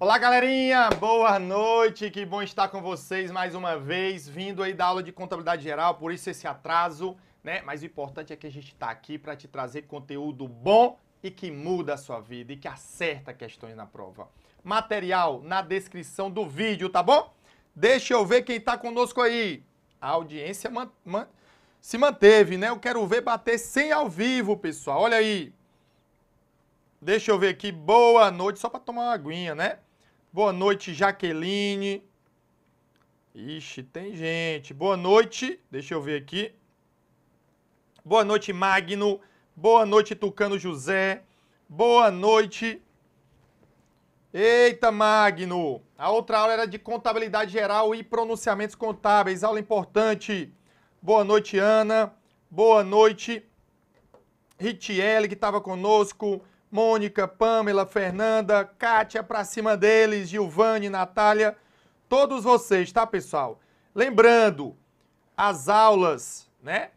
Olá, galerinha! Boa noite! Que bom estar com vocês mais uma vez, vindo aí da aula de contabilidade geral, por isso esse atraso, né? Mas o importante é que a gente está aqui para te trazer conteúdo bom e que muda a sua vida e que acerta questões na prova. Material na descrição do vídeo, tá bom? Deixa eu ver quem está conosco aí. A audiência man man se manteve, né? Eu quero ver bater sem ao vivo, pessoal. Olha aí. Deixa eu ver aqui. Boa noite, só para tomar uma aguinha, né? Boa noite, Jaqueline. Ixi, tem gente. Boa noite. Deixa eu ver aqui. Boa noite, Magno. Boa noite, Tucano José. Boa noite. Eita, Magno. A outra aula era de contabilidade geral e pronunciamentos contábeis. Aula importante. Boa noite, Ana. Boa noite, Ritiele, que estava conosco. Mônica, Pamela, Fernanda, Kátia pra cima deles, Gilvane, Natália, todos vocês, tá, pessoal? Lembrando, as aulas, né?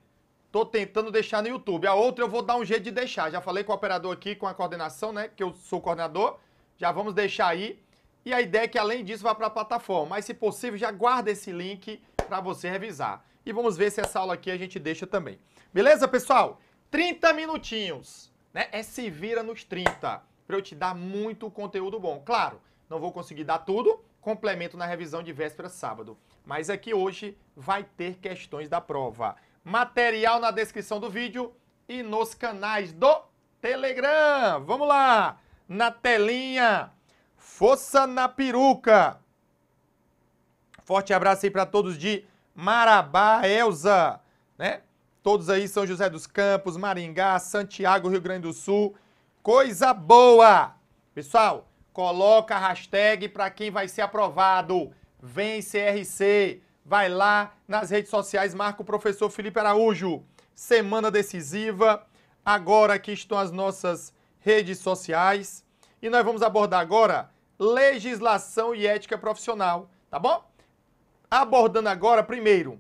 Tô tentando deixar no YouTube. A outra eu vou dar um jeito de deixar. Já falei com o operador aqui, com a coordenação, né? Que eu sou coordenador. Já vamos deixar aí. E a ideia é que, além disso, vá para a plataforma. Mas, se possível, já guarda esse link para você revisar. E vamos ver se essa aula aqui a gente deixa também. Beleza, pessoal? 30 minutinhos né? É se vira nos 30, para eu te dar muito conteúdo bom. Claro, não vou conseguir dar tudo, complemento na revisão de véspera sábado. Mas aqui é hoje vai ter questões da prova. Material na descrição do vídeo e nos canais do Telegram. Vamos lá! Na telinha, força na peruca. Forte abraço aí para todos de Marabá, Elza, né? Todos aí, São José dos Campos, Maringá, Santiago, Rio Grande do Sul. Coisa boa! Pessoal, coloca a hashtag para quem vai ser aprovado. Vem CRC. Vai lá nas redes sociais, marca o professor Felipe Araújo. Semana decisiva. Agora aqui estão as nossas redes sociais. E nós vamos abordar agora legislação e ética profissional, tá bom? Abordando agora, primeiro,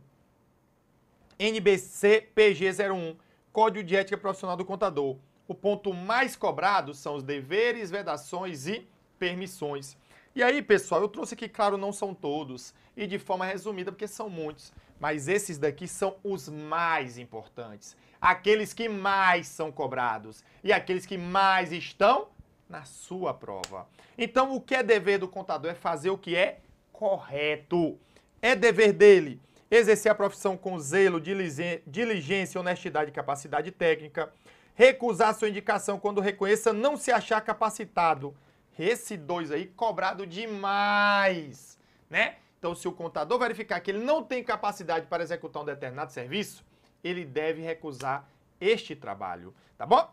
NBC-PG01, Código de Ética Profissional do Contador. O ponto mais cobrado são os deveres, vedações e permissões. E aí, pessoal, eu trouxe aqui, claro, não são todos, e de forma resumida, porque são muitos, mas esses daqui são os mais importantes, aqueles que mais são cobrados e aqueles que mais estão na sua prova. Então, o que é dever do contador é fazer o que é correto. É dever dele exercer a profissão com zelo, diligência, honestidade e capacidade técnica, recusar sua indicação quando reconheça não se achar capacitado. Esse dois aí cobrado demais, né? Então, se o contador verificar que ele não tem capacidade para executar um determinado serviço, ele deve recusar este trabalho, tá bom?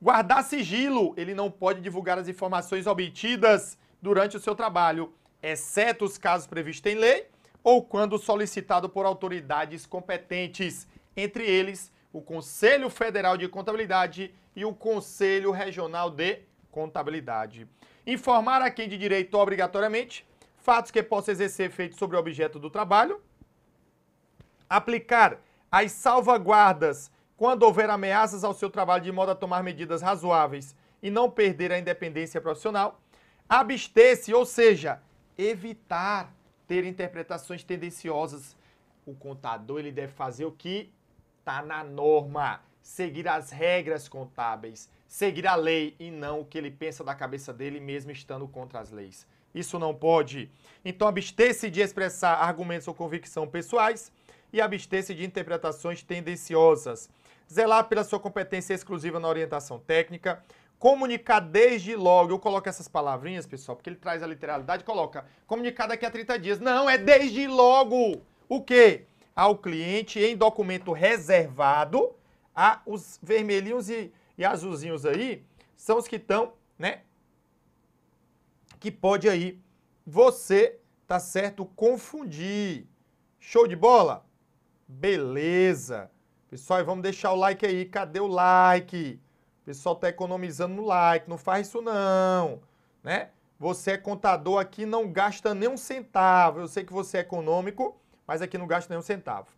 Guardar sigilo, ele não pode divulgar as informações obtidas durante o seu trabalho, exceto os casos previstos em lei ou quando solicitado por autoridades competentes, entre eles o Conselho Federal de Contabilidade e o Conselho Regional de Contabilidade. Informar a quem de direito obrigatoriamente fatos que possam exercer efeito sobre o objeto do trabalho. Aplicar as salvaguardas quando houver ameaças ao seu trabalho de modo a tomar medidas razoáveis e não perder a independência profissional. Abster-se, ou seja, evitar ter interpretações tendenciosas. O contador ele deve fazer o que está na norma, seguir as regras contábeis, seguir a lei e não o que ele pensa da cabeça dele, mesmo estando contra as leis. Isso não pode. Então, abster-se de expressar argumentos ou convicção pessoais e abster-se de interpretações tendenciosas. Zelar pela sua competência exclusiva na orientação técnica, comunicar desde logo. Eu coloco essas palavrinhas, pessoal, porque ele traz a literalidade, coloca comunicar daqui a 30 dias. Não, é desde logo. O quê? Ao cliente em documento reservado, a os vermelhinhos e, e azulzinhos aí são os que estão, né? Que pode aí você, tá certo, confundir. Show de bola? Beleza. Pessoal, e vamos deixar o like aí. Cadê o like? pessoal está economizando no like, não faz isso não, né? Você é contador aqui, não gasta nem um centavo. Eu sei que você é econômico, mas aqui não gasta nem um centavo.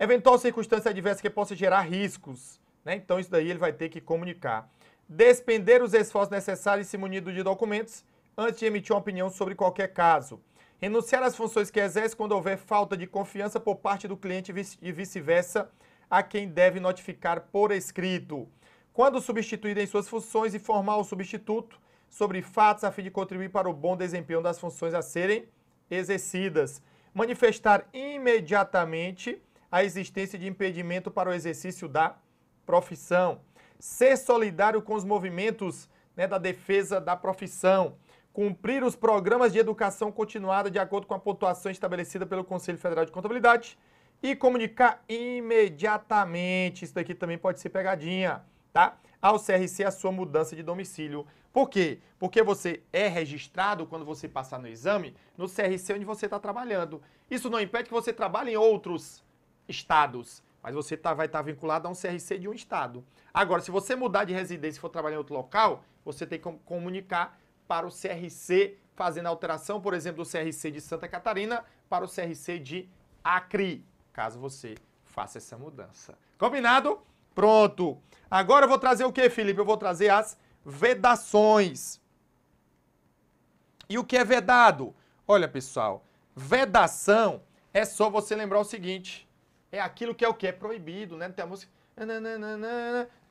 Eventual circunstância adversa que possa gerar riscos, né? Então isso daí ele vai ter que comunicar. Despender os esforços necessários e se munir de documentos antes de emitir uma opinião sobre qualquer caso. Renunciar às funções que exerce quando houver falta de confiança por parte do cliente e vice-versa a quem deve notificar por escrito quando substituída em suas funções e formar o substituto sobre fatos a fim de contribuir para o bom desempenho das funções a serem exercidas. Manifestar imediatamente a existência de impedimento para o exercício da profissão. Ser solidário com os movimentos né, da defesa da profissão. Cumprir os programas de educação continuada de acordo com a pontuação estabelecida pelo Conselho Federal de Contabilidade. E comunicar imediatamente. Isso daqui também pode ser pegadinha tá? Ao CRC a sua mudança de domicílio. Por quê? Porque você é registrado quando você passar no exame no CRC onde você está trabalhando. Isso não impede que você trabalhe em outros estados, mas você tá, vai estar tá vinculado a um CRC de um estado. Agora, se você mudar de residência e for trabalhar em outro local, você tem que comunicar para o CRC, fazendo alteração, por exemplo, do CRC de Santa Catarina para o CRC de Acre, caso você faça essa mudança. Combinado? Pronto. Agora eu vou trazer o que, Felipe? Eu vou trazer as vedações. E o que é vedado? Olha, pessoal, vedação é só você lembrar o seguinte: é aquilo que é o que? É proibido, né? Tem a música.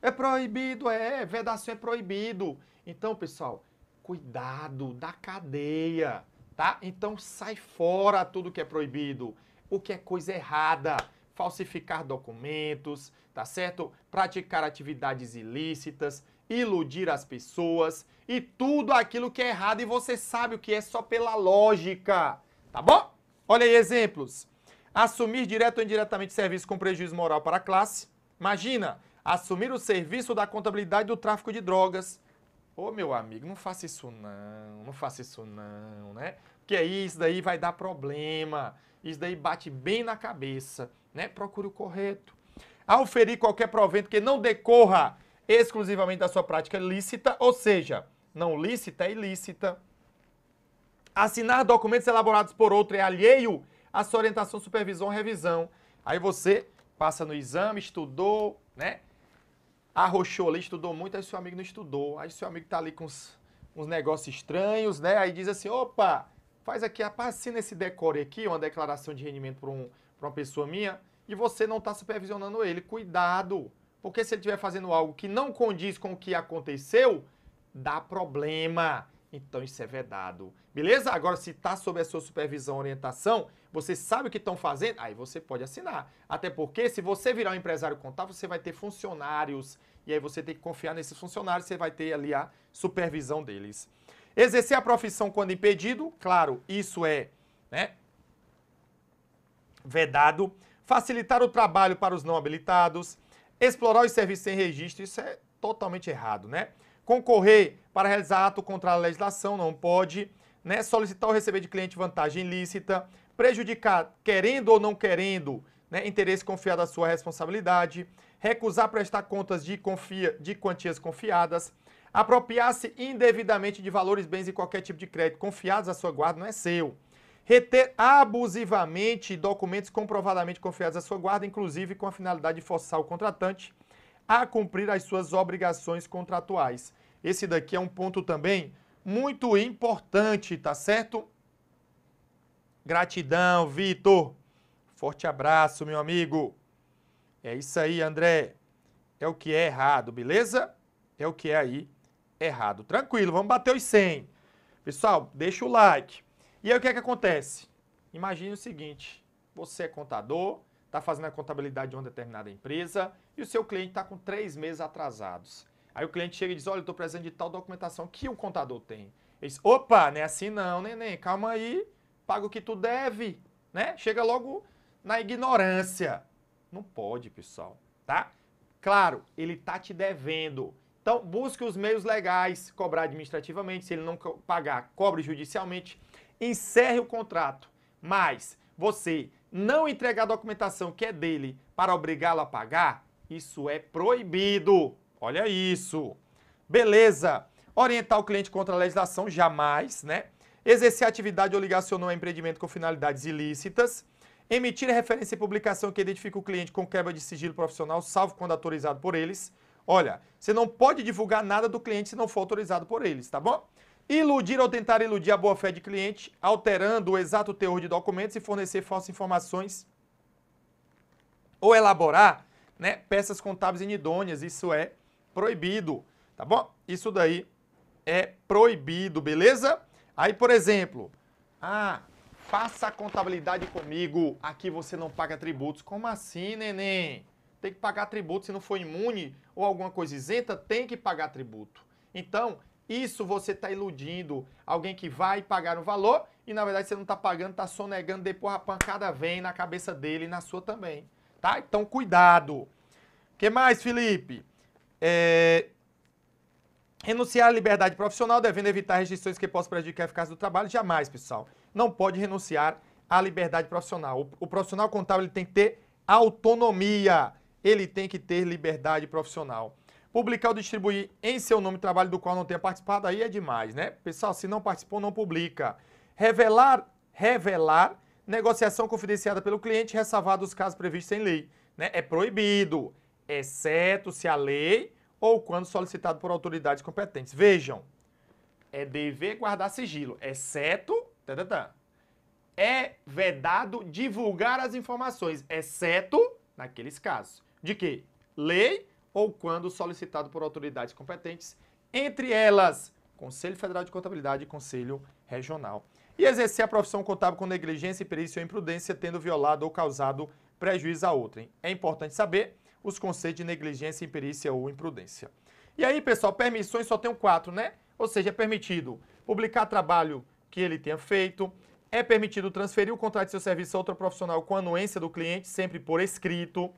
É proibido, é. Vedação é proibido. Então, pessoal, cuidado da cadeia, tá? Então sai fora tudo que é proibido. O que é coisa errada falsificar documentos, tá certo? Praticar atividades ilícitas, iludir as pessoas e tudo aquilo que é errado e você sabe o que é só pela lógica, tá bom? Olha aí exemplos. Assumir direto ou indiretamente serviço com prejuízo moral para a classe. Imagina, assumir o serviço da contabilidade do tráfico de drogas. Ô meu amigo, não faça isso não, não faça isso não, né? Porque aí isso daí vai dar problema, isso daí bate bem na cabeça né? Procure o correto. Ao ferir qualquer provento que não decorra exclusivamente da sua prática lícita, ou seja, não lícita é ilícita. Assinar documentos elaborados por outro é alheio à sua orientação, supervisão revisão. Aí você passa no exame, estudou, né? Arrochou ali, estudou muito, aí seu amigo não estudou. Aí seu amigo tá ali com uns, uns negócios estranhos, né? Aí diz assim, opa, faz aqui, assina esse decore aqui, uma declaração de rendimento para um, para uma pessoa minha e você não está supervisionando ele. Cuidado! Porque se ele estiver fazendo algo que não condiz com o que aconteceu, dá problema. Então isso é vedado. Beleza? Agora, se está sob a sua supervisão orientação, você sabe o que estão fazendo, aí você pode assinar. Até porque, se você virar um empresário contábil, você vai ter funcionários. E aí você tem que confiar nesses funcionários, você vai ter ali a supervisão deles. Exercer a profissão quando impedido, claro, isso é né, vedado, facilitar o trabalho para os não habilitados, explorar os serviços sem registro, isso é totalmente errado, né? Concorrer para realizar ato contra a legislação, não pode, né? Solicitar ou receber de cliente vantagem ilícita, prejudicar, querendo ou não querendo, né? interesse confiado à sua responsabilidade, recusar prestar contas de, confia, de quantias confiadas, apropriar-se indevidamente de valores, bens e qualquer tipo de crédito confiados à sua guarda, não é seu reter abusivamente documentos comprovadamente confiados à sua guarda, inclusive com a finalidade de forçar o contratante a cumprir as suas obrigações contratuais. Esse daqui é um ponto também muito importante, tá certo? Gratidão, Vitor. Forte abraço, meu amigo. É isso aí, André. É o que é errado, beleza? É o que é aí errado. Tranquilo, vamos bater os 100. Pessoal, deixa o like e aí o que é que acontece? Imagine o seguinte: você é contador, está fazendo a contabilidade de uma determinada empresa e o seu cliente está com três meses atrasados. Aí o cliente chega e diz: Olha, eu estou precisando de tal documentação que o um contador tem. Ele diz: Opa, não é assim não, neném, calma aí, paga o que tu deve. Né? Chega logo na ignorância. Não pode, pessoal, tá? Claro, ele tá te devendo. Então, busque os meios legais, cobrar administrativamente, se ele não pagar, cobre judicialmente encerre o contrato, mas você não entregar a documentação que é dele para obrigá-lo a pagar, isso é proibido. Olha isso. Beleza. Orientar o cliente contra a legislação, jamais, né? Exercer atividade ou ligação a empreendimento com finalidades ilícitas. Emitir referência e publicação que identifica o cliente com quebra de sigilo profissional, salvo quando autorizado por eles. Olha, você não pode divulgar nada do cliente se não for autorizado por eles, tá bom? Iludir ou tentar iludir a boa-fé de cliente, alterando o exato teor de documentos e fornecer falsas informações ou elaborar né, peças contábeis inidôneas. Isso é proibido, tá bom? Isso daí é proibido, beleza? Aí, por exemplo, ah, faça a contabilidade comigo, aqui você não paga tributos. Como assim, neném? Tem que pagar tributo se não for imune ou alguma coisa isenta, tem que pagar tributo. Então, isso você está iludindo alguém que vai pagar o valor e na verdade você não está pagando, está sonegando, depois a pancada vem na cabeça dele e na sua também. Tá? Então cuidado. O que mais, Felipe? É... Renunciar à liberdade profissional, devendo evitar restrições que possam prejudicar a eficácia do trabalho, jamais, pessoal. Não pode renunciar à liberdade profissional. O, o profissional contábil ele tem que ter autonomia, ele tem que ter liberdade profissional. Publicar ou distribuir em seu nome trabalho do qual não tenha participado, aí é demais, né? Pessoal, se não participou, não publica. Revelar, revelar negociação confidenciada pelo cliente, ressalvado os casos previstos em lei. Né? É proibido, exceto se a lei ou quando solicitado por autoridades competentes. Vejam, é dever guardar sigilo, exceto. Tadadã, é vedado divulgar as informações, exceto naqueles casos. De que? Lei ou quando solicitado por autoridades competentes, entre elas Conselho Federal de Contabilidade e Conselho Regional. E exercer a profissão contábil com negligência, perícia ou imprudência, tendo violado ou causado prejuízo a outrem. É importante saber os conceitos de negligência, imperícia ou imprudência. E aí, pessoal, permissões só tem quatro, né? Ou seja, é permitido publicar trabalho que ele tenha feito, é permitido transferir o contrato de seu serviço a outro profissional com anuência do cliente, sempre por escrito,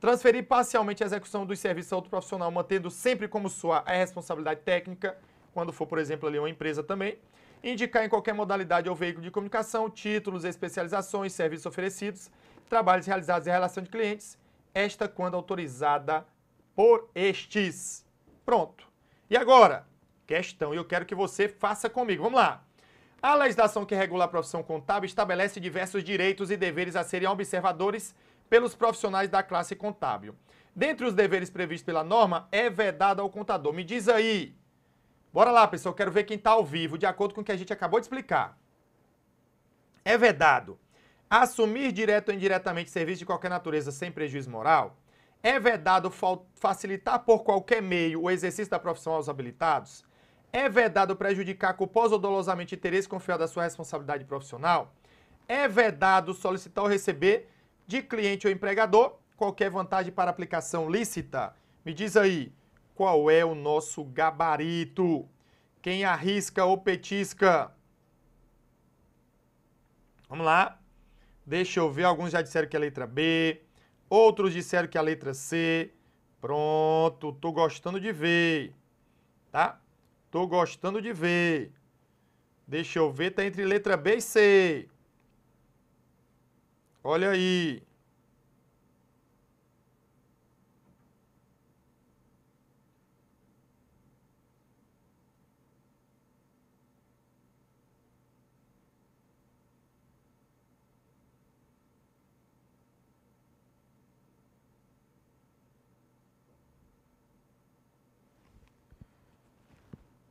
Transferir parcialmente a execução dos serviços a outro profissional, mantendo sempre como sua a responsabilidade técnica, quando for, por exemplo, ali uma empresa também. Indicar em qualquer modalidade ou veículo de comunicação títulos, especializações, serviços oferecidos, trabalhos realizados em relação de clientes, esta quando autorizada por estes. Pronto. E agora, questão, e eu quero que você faça comigo. Vamos lá. A legislação que regula a profissão contábil estabelece diversos direitos e deveres a serem observadores pelos profissionais da classe contábil. Dentre os deveres previstos pela norma, é vedado ao contador. Me diz aí. Bora lá, pessoal, quero ver quem está ao vivo, de acordo com o que a gente acabou de explicar. É vedado assumir direto ou indiretamente serviço de qualquer natureza sem prejuízo moral. É vedado facilitar por qualquer meio o exercício da profissão aos habilitados. É vedado prejudicar culposo ou dolosamente interesse confiado à sua responsabilidade profissional. É vedado solicitar ou receber de cliente ou empregador, qualquer vantagem para aplicação lícita. Me diz aí, qual é o nosso gabarito? Quem arrisca ou petisca? Vamos lá. Deixa eu ver, alguns já disseram que é a letra B, outros disseram que é a letra C. Pronto, tô gostando de ver. Tá? Tô gostando de ver. Deixa eu ver, tá entre letra B e C. Olha aí.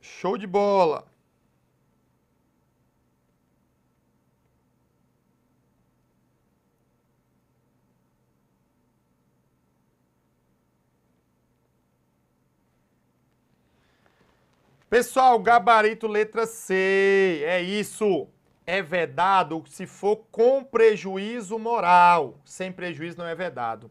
Show de bola! Pessoal, gabarito letra C. É isso. É vedado se for com prejuízo moral. Sem prejuízo não é vedado.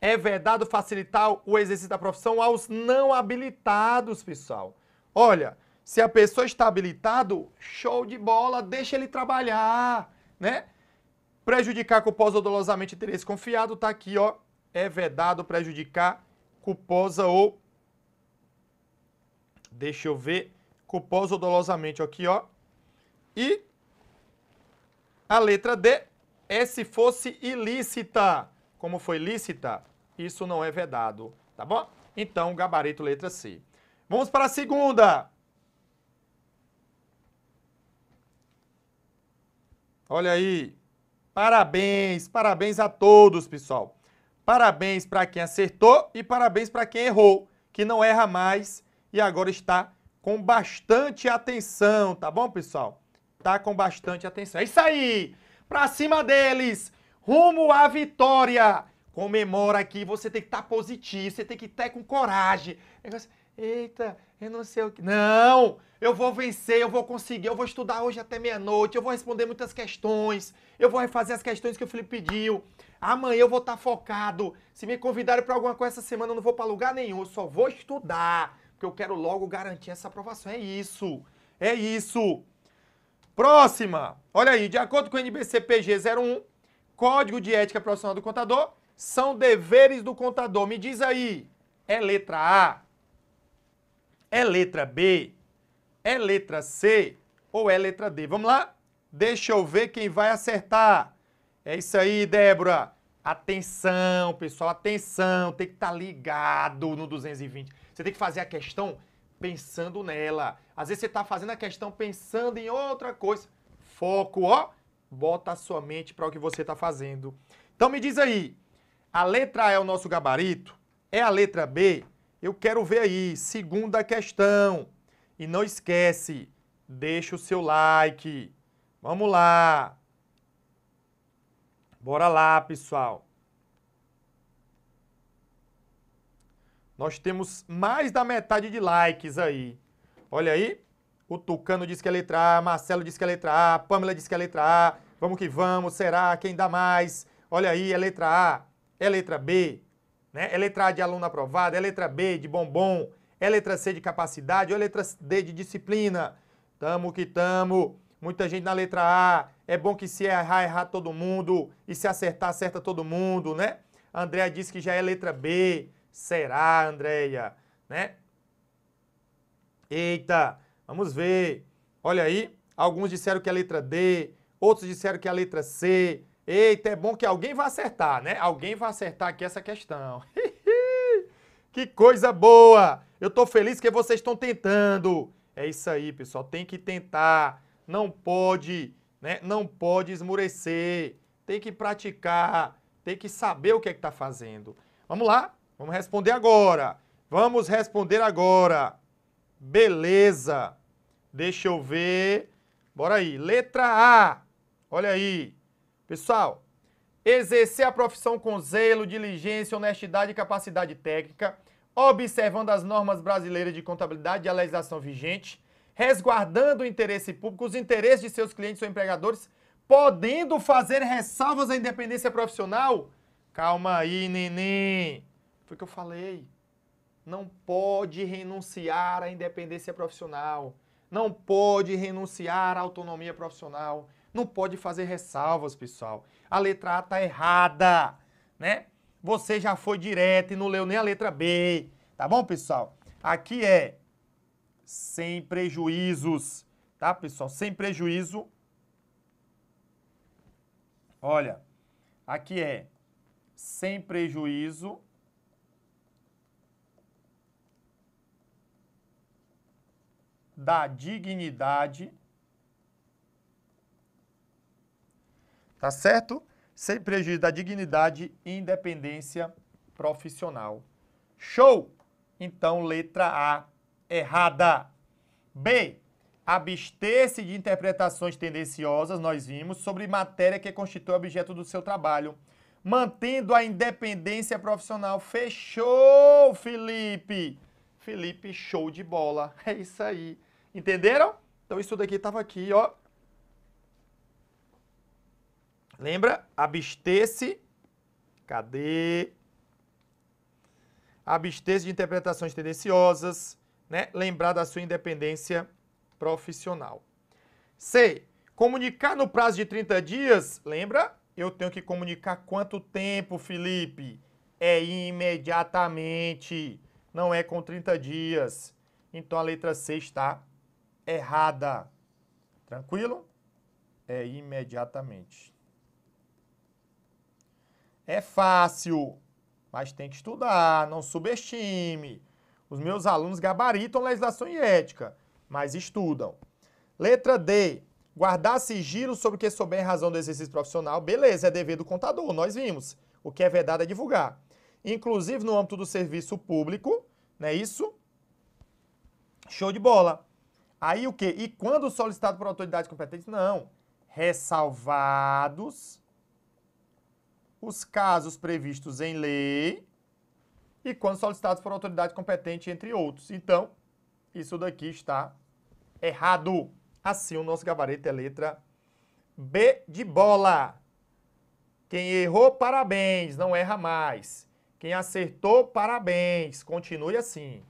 É vedado facilitar o exercício da profissão aos não habilitados, pessoal. Olha, se a pessoa está habilitado, show de bola, deixa ele trabalhar, né? Prejudicar culposa ou dolosamente interesse confiado, tá aqui, ó. É vedado prejudicar culposa ou Deixa eu ver. Culposa ou aqui, ó. E a letra D é se fosse ilícita. Como foi lícita, isso não é vedado, tá bom? Então, gabarito letra C. Vamos para a segunda. Olha aí. Parabéns, parabéns a todos, pessoal. Parabéns para quem acertou e parabéns para quem errou, que não erra mais e agora está com bastante atenção, tá bom, pessoal? Tá com bastante atenção. É isso aí! Pra cima deles! Rumo à vitória! Comemora aqui, você tem que estar tá positivo, você tem que estar tá com coragem. eita, eu não sei o que. Não! Eu vou vencer, eu vou conseguir, eu vou estudar hoje até meia-noite, eu vou responder muitas questões, eu vou refazer as questões que o Felipe pediu. Amanhã eu vou estar tá focado. Se me convidarem para alguma coisa essa semana, eu não vou para lugar nenhum, eu só vou estudar porque eu quero logo garantir essa aprovação. É isso. É isso. Próxima. Olha aí, de acordo com o NBCPG 01, Código de Ética Profissional do Contador, são deveres do contador. Me diz aí, é letra A? É letra B? É letra C? Ou é letra D? Vamos lá? Deixa eu ver quem vai acertar. É isso aí, Débora. Atenção, pessoal, atenção, tem que estar tá ligado no 220. Você tem que fazer a questão pensando nela. Às vezes você está fazendo a questão pensando em outra coisa. Foco, ó. Bota a sua mente para o que você está fazendo. Então me diz aí, a letra A é o nosso gabarito? É a letra B? Eu quero ver aí. Segunda questão. E não esquece, deixa o seu like. Vamos lá. Bora lá, pessoal. Nós temos mais da metade de likes aí. Olha aí. O Tucano diz que é letra A, Marcelo diz que é letra A, Pamela diz que é letra A. Vamos que vamos, será? Quem dá mais? Olha aí, é letra A, é letra B, né? É letra A de aluno aprovado, é letra B de bombom, é letra C de capacidade, ou é letra D de disciplina. Tamo que tamo. Muita gente na letra A. É bom que se errar, errar todo mundo. E se acertar, acerta todo mundo, né? Andrea diz que já é letra B. Será, Andréia? Né? Eita, vamos ver. Olha aí, alguns disseram que é a letra D, outros disseram que é a letra C. Eita, é bom que alguém vai acertar, né? Alguém vai acertar aqui essa questão. que coisa boa! Eu estou feliz que vocês estão tentando. É isso aí, pessoal. Tem que tentar. Não pode, né? Não pode esmurecer. Tem que praticar. Tem que saber o que é que está fazendo. Vamos lá? Vamos responder agora. Vamos responder agora. Beleza. Deixa eu ver. Bora aí. Letra A. Olha aí. Pessoal, exercer a profissão com zelo, diligência, honestidade e capacidade técnica, observando as normas brasileiras de contabilidade e a legislação vigente, resguardando o interesse público, os interesses de seus clientes ou empregadores, podendo fazer ressalvas à independência profissional? Calma aí, neném. Foi o que eu falei. Não pode renunciar à independência profissional. Não pode renunciar à autonomia profissional. Não pode fazer ressalvas, pessoal. A letra A tá errada, né? Você já foi direto e não leu nem a letra B. Tá bom, pessoal? Aqui é sem prejuízos, tá, pessoal? Sem prejuízo. Olha, aqui é sem prejuízo da dignidade. Tá certo? Sem prejuízo da dignidade e independência profissional. Show! Então, letra A, errada. B. Abster-se de interpretações tendenciosas, nós vimos, sobre matéria que constitui objeto do seu trabalho, mantendo a independência profissional. Fechou, Felipe! Felipe, show de bola. É isso aí. Entenderam? Então isso daqui estava aqui, ó. Lembra? Abster-se. Cadê? Abster-se de interpretações tendenciosas, né? Lembrar da sua independência profissional. C. Comunicar no prazo de 30 dias. Lembra? Eu tenho que comunicar quanto tempo, Felipe? É imediatamente. Não é com 30 dias. Então a letra C está errada. Tranquilo? É imediatamente. É fácil, mas tem que estudar, não subestime. Os meus alunos gabaritam legislação e ética, mas estudam. Letra D. Guardar sigilo sobre o que souber em razão do exercício profissional. Beleza, é dever do contador, nós vimos. O que é verdade é divulgar. Inclusive no âmbito do serviço público, não é isso? Show de bola. Aí o quê? E quando solicitado por autoridade competente? Não. Ressalvados os casos previstos em lei e quando solicitados por autoridade competente, entre outros. Então, isso daqui está errado. Assim, o nosso gabarito é letra B de bola. Quem errou, parabéns, não erra mais. Quem acertou, parabéns, continue assim.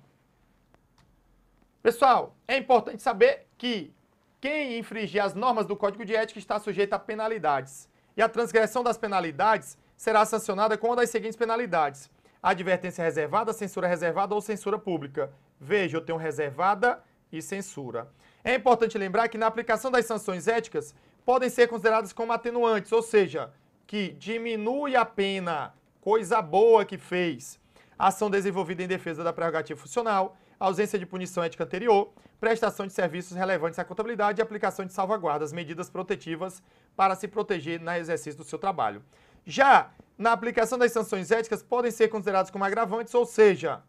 Pessoal, é importante saber que quem infringir as normas do Código de Ética está sujeito a penalidades. E a transgressão das penalidades será sancionada com uma das seguintes penalidades: advertência reservada, censura reservada ou censura pública. Veja, eu tenho reservada e censura. É importante lembrar que na aplicação das sanções éticas podem ser consideradas como atenuantes, ou seja, que diminui a pena, coisa boa que fez, ação desenvolvida em defesa da prerrogativa funcional, ausência de punição ética anterior, prestação de serviços relevantes à contabilidade e aplicação de salvaguardas, medidas protetivas para se proteger no exercício do seu trabalho. Já na aplicação das sanções éticas, podem ser considerados como agravantes, ou seja,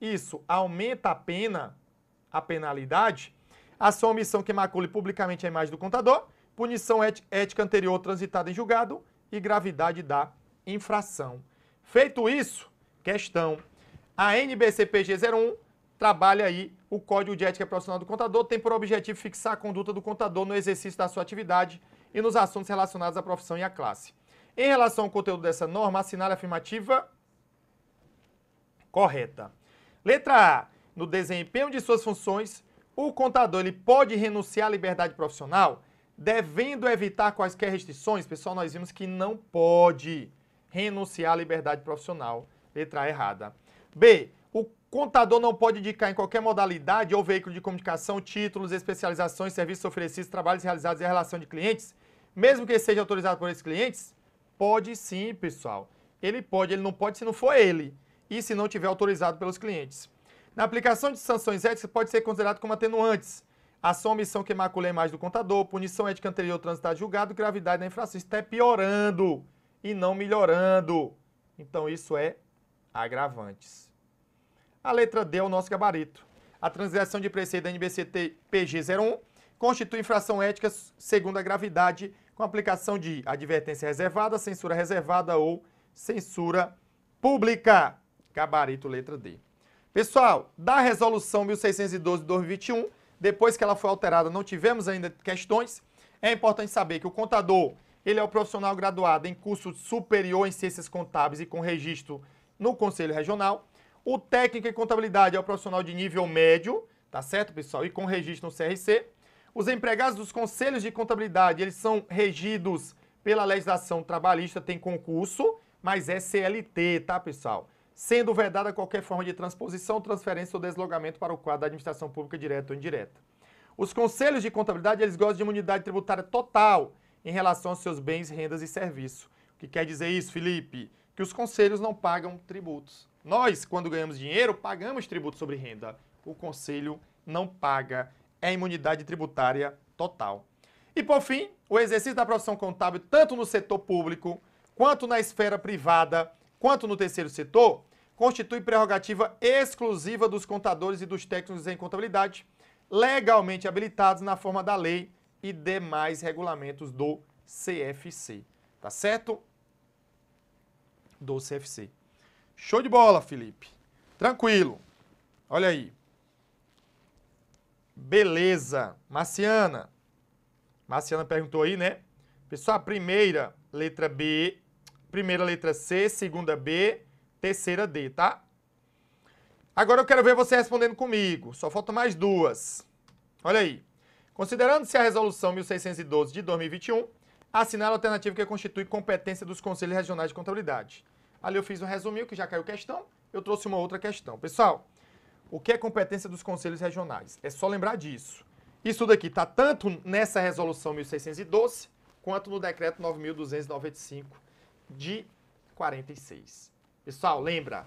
isso aumenta a pena, a penalidade, a sua omissão que macule publicamente a imagem do contador, punição ética anterior transitada em julgado e gravidade da infração. Feito isso, questão. A NBCPG 01 trabalha aí o Código de Ética Profissional do Contador, tem por objetivo fixar a conduta do contador no exercício da sua atividade e nos assuntos relacionados à profissão e à classe. Em relação ao conteúdo dessa norma, assinale a afirmativa correta. Letra A. No desempenho de suas funções, o contador ele pode renunciar à liberdade profissional, devendo evitar quaisquer restrições. Pessoal, nós vimos que não pode renunciar à liberdade profissional. Letra errada. B. Contador não pode indicar em qualquer modalidade ou veículo de comunicação títulos, especializações, serviços oferecidos, trabalhos realizados e a relação de clientes, mesmo que seja autorizado por esses clientes? Pode sim, pessoal. Ele pode, ele não pode se não for ele e se não tiver autorizado pelos clientes. Na aplicação de sanções éticas pode ser considerado como atenuantes. Ação omissão que macula a imagem do contador, punição ética anterior transitada julgado, gravidade da infração. Isso está piorando e não melhorando. Então isso é agravantes. A letra D é o nosso gabarito. A transação de preceito da NBCT PG01 constitui infração ética segundo a gravidade, com aplicação de advertência reservada, censura reservada ou censura pública. Gabarito letra D. Pessoal, da resolução 1612 2021, depois que ela foi alterada, não tivemos ainda questões. É importante saber que o contador, ele é o profissional graduado em curso superior em ciências contábeis e com registro no Conselho Regional. O técnico em contabilidade é o profissional de nível médio, tá certo, pessoal? E com registro no CRC. Os empregados dos conselhos de contabilidade, eles são regidos pela legislação trabalhista, tem concurso, mas é CLT, tá, pessoal? Sendo vedada qualquer forma de transposição, transferência ou deslogamento para o quadro da administração pública direta ou indireta. Os conselhos de contabilidade, eles gozam de imunidade tributária total em relação aos seus bens, rendas e serviços. O que quer dizer isso, Felipe? Que os conselhos não pagam tributos. Nós, quando ganhamos dinheiro, pagamos tributo sobre renda. O Conselho não paga. É imunidade tributária total. E, por fim, o exercício da profissão contábil, tanto no setor público, quanto na esfera privada, quanto no terceiro setor, constitui prerrogativa exclusiva dos contadores e dos técnicos em contabilidade, legalmente habilitados na forma da lei e demais regulamentos do CFC. Tá certo? Do CFC. Show de bola, Felipe. Tranquilo. Olha aí. Beleza. Marciana. Marciana perguntou aí, né? Pessoal, primeira letra B, primeira letra C, segunda B, terceira D, tá? Agora eu quero ver você respondendo comigo. Só faltam mais duas. Olha aí. Considerando-se a resolução 1612 de 2021, assinale a alternativa que constitui competência dos Conselhos Regionais de Contabilidade. Ali eu fiz um resuminho que já caiu questão, eu trouxe uma outra questão. Pessoal, o que é competência dos conselhos regionais? É só lembrar disso. Isso daqui está tanto nessa resolução 1612 quanto no decreto 9295 de 46. Pessoal, lembra,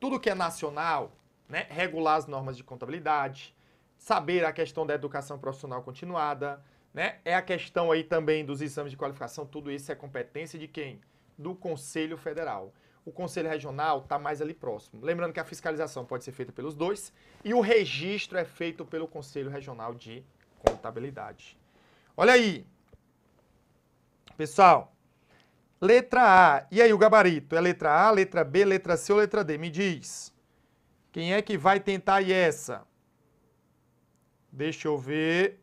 tudo que é nacional, né, regular as normas de contabilidade, saber a questão da educação profissional continuada, né, é a questão aí também dos exames de qualificação, tudo isso é competência de quem? Do Conselho Federal o Conselho Regional está mais ali próximo. Lembrando que a fiscalização pode ser feita pelos dois e o registro é feito pelo Conselho Regional de Contabilidade. Olha aí. Pessoal, letra A. E aí, o gabarito? É letra A, letra B, letra C ou letra D? Me diz. Quem é que vai tentar essa? Deixa eu ver.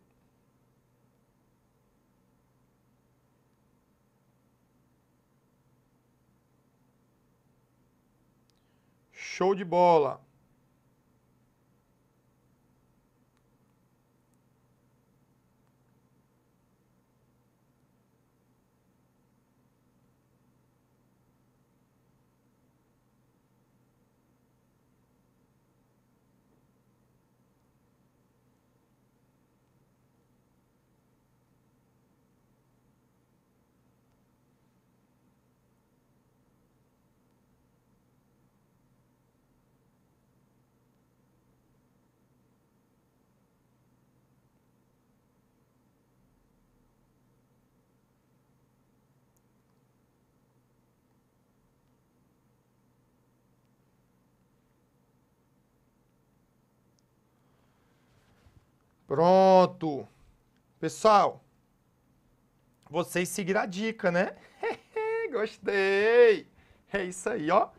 Show de bola! Pronto. Pessoal, vocês seguiram a dica, né? Gostei. É isso aí, ó.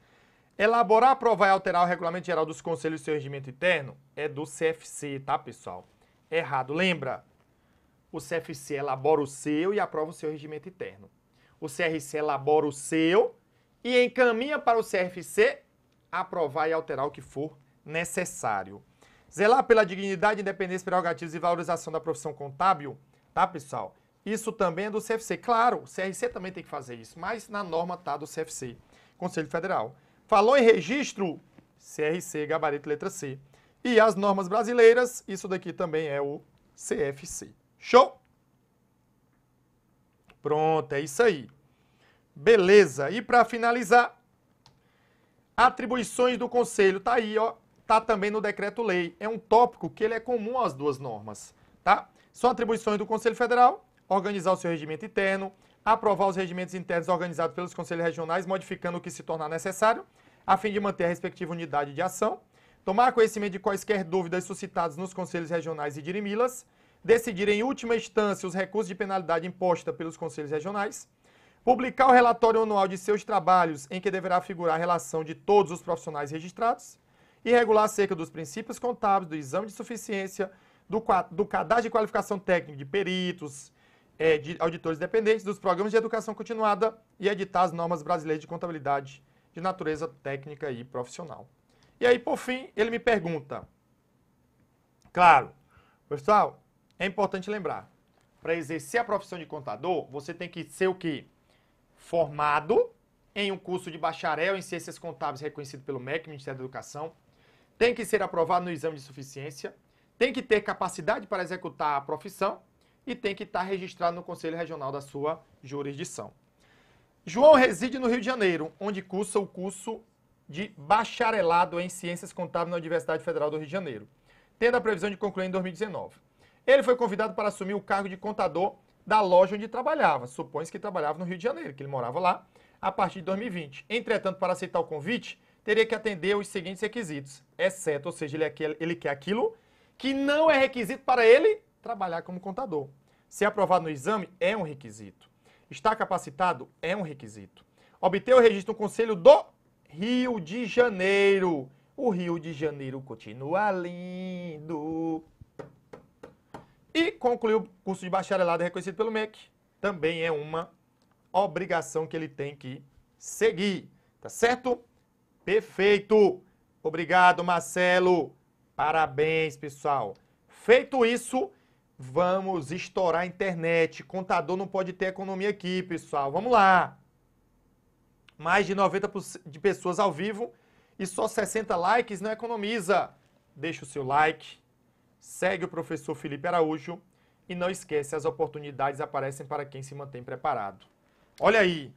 Elaborar, aprovar e alterar o regulamento geral dos conselhos de seu regimento interno é do CFC, tá, pessoal? Errado. Lembra? O CFC elabora o seu e aprova o seu regimento interno. O CRC elabora o seu e encaminha para o CFC aprovar e alterar o que for necessário. Zelar pela dignidade, independência, prerrogativas e valorização da profissão contábil, tá, pessoal? Isso também é do CFC. Claro, o CRC também tem que fazer isso, mas na norma tá do CFC, Conselho Federal. Falou em registro, CRC, gabarito letra C. E as normas brasileiras, isso daqui também é o CFC. Show? Pronto, é isso aí. Beleza. E para finalizar, atribuições do conselho, tá aí, ó, está também no decreto-lei. É um tópico que ele é comum às duas normas, tá? São atribuições do Conselho Federal, organizar o seu regimento interno, aprovar os regimentos internos organizados pelos conselhos regionais, modificando o que se tornar necessário, a fim de manter a respectiva unidade de ação, tomar conhecimento de quaisquer dúvidas suscitadas nos conselhos regionais e dirimi-las, decidir em última instância os recursos de penalidade imposta pelos conselhos regionais, publicar o relatório anual de seus trabalhos em que deverá figurar a relação de todos os profissionais registrados, e regular acerca dos princípios contábeis, do exame de suficiência, do, do cadastro de qualificação técnica de peritos, é, de auditores dependentes, dos programas de educação continuada e editar as normas brasileiras de contabilidade de natureza técnica e profissional. E aí, por fim, ele me pergunta: Claro, pessoal, é importante lembrar, para exercer a profissão de contador, você tem que ser o quê? Formado em um curso de bacharel em Ciências Contábeis reconhecido pelo MEC, Ministério da Educação, tem que ser aprovado no exame de suficiência, tem que ter capacidade para executar a profissão e tem que estar registrado no Conselho Regional da sua jurisdição. João reside no Rio de Janeiro, onde cursa o curso de bacharelado em Ciências Contábeis na Universidade Federal do Rio de Janeiro, tendo a previsão de concluir em 2019. Ele foi convidado para assumir o cargo de contador da loja onde trabalhava, supõe-se que trabalhava no Rio de Janeiro, que ele morava lá, a partir de 2020. Entretanto, para aceitar o convite, teria que atender os seguintes requisitos, exceto, ou seja, ele, é quer, ele quer aquilo que não é requisito para ele trabalhar como contador. Ser aprovado no exame é um requisito. Estar capacitado é um requisito. Obter o registro no Conselho do Rio de Janeiro. O Rio de Janeiro continua lindo. E concluir o curso de bacharelado reconhecido pelo MEC também é uma obrigação que ele tem que seguir, tá certo? Perfeito! Obrigado, Marcelo! Parabéns, pessoal! Feito isso, vamos estourar a internet. Contador não pode ter economia aqui, pessoal. Vamos lá! Mais de 90% de pessoas ao vivo e só 60 likes não economiza. Deixa o seu like, segue o professor Felipe Araújo e não esquece, as oportunidades aparecem para quem se mantém preparado. Olha aí,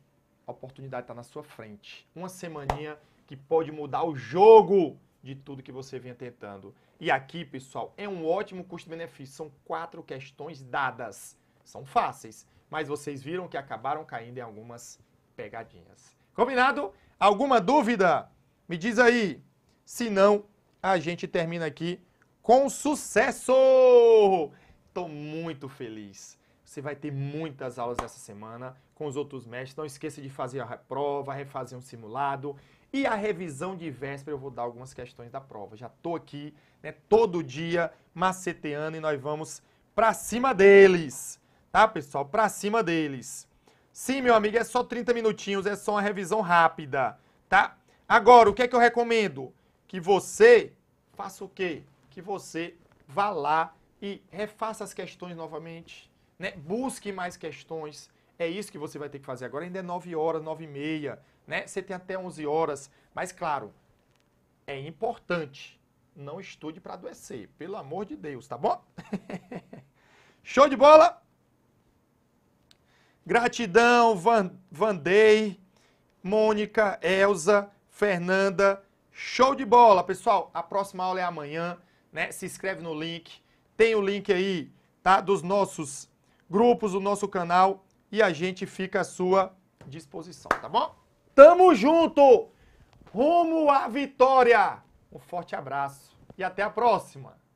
a oportunidade está na sua frente. Uma semaninha que pode mudar o jogo de tudo que você vinha tentando. E aqui, pessoal, é um ótimo custo-benefício. São quatro questões dadas. São fáceis, mas vocês viram que acabaram caindo em algumas pegadinhas. Combinado? Alguma dúvida? Me diz aí. Se não, a gente termina aqui com sucesso! Estou muito feliz. Você vai ter muitas aulas essa semana com os outros mestres. Não esqueça de fazer a prova, refazer um simulado. E a revisão de véspera, eu vou dar algumas questões da prova. Já estou aqui, né, todo dia, maceteando, e nós vamos para cima deles, tá, pessoal? Para cima deles. Sim, meu amigo, é só 30 minutinhos, é só uma revisão rápida, tá? Agora, o que é que eu recomendo? Que você faça o quê? Que você vá lá e refaça as questões novamente, né? Busque mais questões, é isso que você vai ter que fazer agora. Ainda é 9 horas, 9 e meia, né? Você tem até 11 horas. Mas, claro, é importante. Não estude para adoecer, pelo amor de Deus, tá bom? Show de bola! Gratidão, Van, Vandei, Mônica, Elza, Fernanda. Show de bola, pessoal. A próxima aula é amanhã, né? Se inscreve no link. Tem o link aí, tá? Dos nossos grupos, do nosso canal e a gente fica à sua disposição, tá bom? Tamo junto! Rumo à vitória! Um forte abraço e até a próxima!